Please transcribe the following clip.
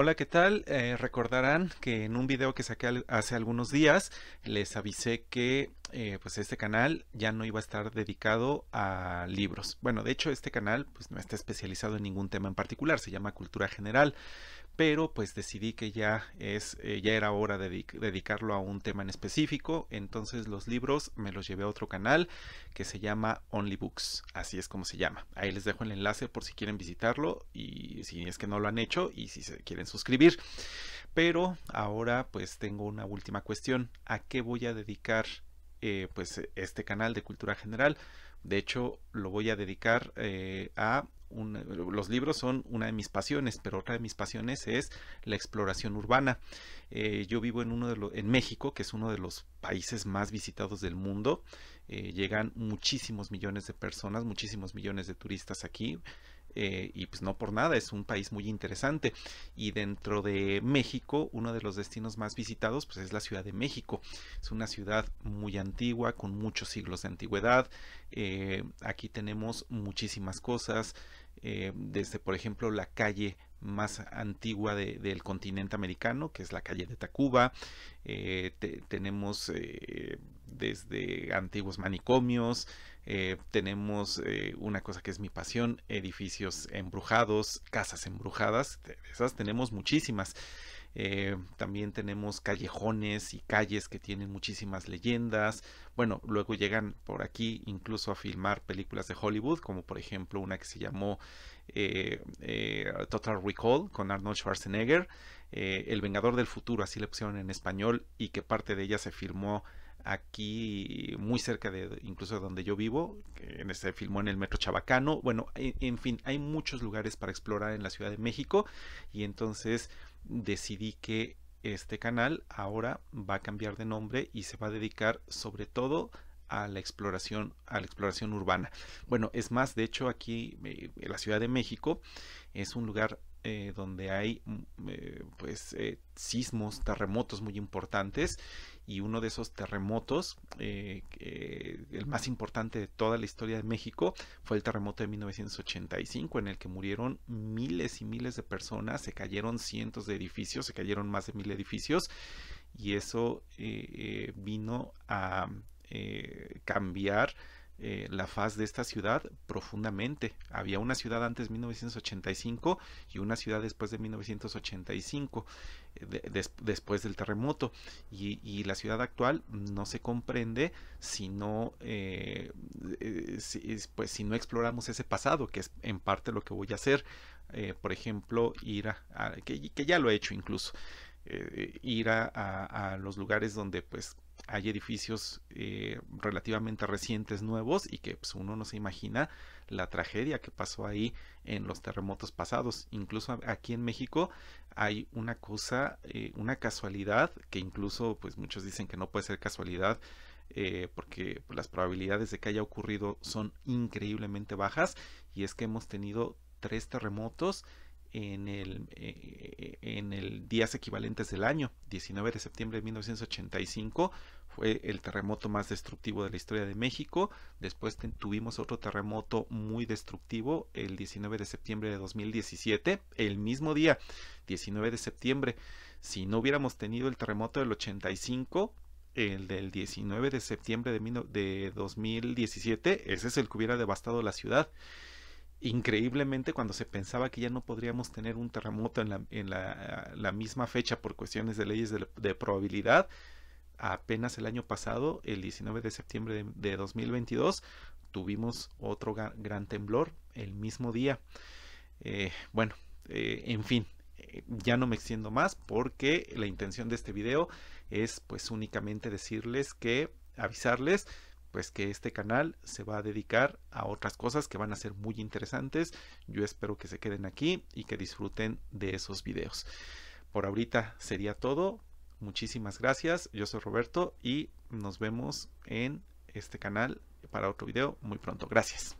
Hola, ¿qué tal? Eh, recordarán que en un video que saqué hace algunos días les avisé que eh, pues este canal ya no iba a estar dedicado a libros. Bueno, de hecho este canal pues no está especializado en ningún tema en particular, se llama Cultura General, pero pues decidí que ya es eh, ya era hora de dedicarlo a un tema en específico entonces los libros me los llevé a otro canal que se llama Only Books así es como se llama ahí les dejo el enlace por si quieren visitarlo y si es que no lo han hecho y si se quieren suscribir pero ahora pues tengo una última cuestión a qué voy a dedicar eh, pues este canal de cultura general. De hecho, lo voy a dedicar eh, a los libros son una de mis pasiones, pero otra de mis pasiones es la exploración urbana. Eh, yo vivo en uno de los, en México, que es uno de los países más visitados del mundo. llegan muchísimos millones de personas, muchísimos millones de turistas aquí. Eh, y pues no por nada, es un país muy interesante. Y dentro de México, uno de los destinos más visitados pues es la Ciudad de México. Es una ciudad muy antigua, con muchos siglos de antigüedad. Eh, aquí tenemos muchísimas cosas, eh, desde por ejemplo la calle más antigua del continente americano, que es la calle de Tacuba. Eh, tenemos eh, desde antiguos manicomios, eh, tenemos una cosa que es mi pasión, edificios embrujados, casas embrujadas, esas tenemos muchísimas. Eh, también tenemos callejones y calles que tienen muchísimas leyendas. Bueno, luego llegan por aquí incluso a filmar películas de Hollywood, como por ejemplo una que se llamó eh, eh, Total Recall con Arnold Schwarzenegger, El Vengador del Futuro, así le pusieron en español, y que parte de ella se filmó aquí muy cerca de incluso donde yo vivo, en filmó en el Metro Chabacano, bueno, e, en, fin, hay muchos lugares para explorar en la Ciudad de México y entonces decidí que este canal ahora va a cambiar de nombre y se va a dedicar sobre todo a la exploración a la exploración urbana bueno es más de hecho aquí eh, en la ciudad de México es un lugar eh, donde hay mm, eh, pues sismos terremotos muy importantes y uno de esos terremotos, eh, el más importante de toda la historia de México, fue el terremoto de 1985, en el que murieron miles y miles de personas, se cayeron cientos de edificios, se cayeron más de mil edificios, y eso eh, eh, vino a cambiar eh, la faz de esta ciudad profundamente. Había una ciudad antes de 1985 y una ciudad después de 1985, eh, después del terremoto. Y, la ciudad actual no se comprende si no, eh, pues, si no exploramos ese pasado, que es en parte lo que voy a hacer. por ejemplo, ir a, que, ya lo he hecho incluso, ir a los lugares donde pues hay edificios eh, relativamente recientes, nuevos, y que pues, uno no se imagina la tragedia que pasó ahí en los terremotos pasados. Incluso aquí en México hay una cosa, eh, una casualidad, que incluso pues muchos dicen que no puede ser casualidad, eh, porque pues, las probabilidades de que haya ocurrido son increíblemente bajas, y es que hemos tenido tres terremotos en el, eh, eh, eh, en días equivalentes del año, 19 de septiembre de 1985, fue el terremoto más destructivo de la historia de México. Después tuvimos otro terremoto muy destructivo el 19 de septiembre de 2017, el mismo día, 19 de septiembre. Si no hubiéramos tenido el terremoto del 85, el del 19 de septiembre de, de 2017, ese es el que hubiera devastado la ciudad increíblemente cuando se pensaba que ya no podríamos tener un terremoto en la, misma fecha por cuestiones de leyes de, probabilidad, apenas el año pasado, el 19 de septiembre de, 2022, tuvimos otro gran, temblor el mismo día. Eh, bueno, eh, en fin, eh, ya no me extiendo más porque la intención de este video es pues únicamente decirles que avisarles pues que este canal se va a dedicar a otras cosas que van a ser muy interesantes. Yo espero que se queden aquí y que disfruten de esos videos. Por ahorita sería todo. Muchísimas gracias. Yo soy Roberto y nos vemos en este canal para otro video muy pronto. Gracias.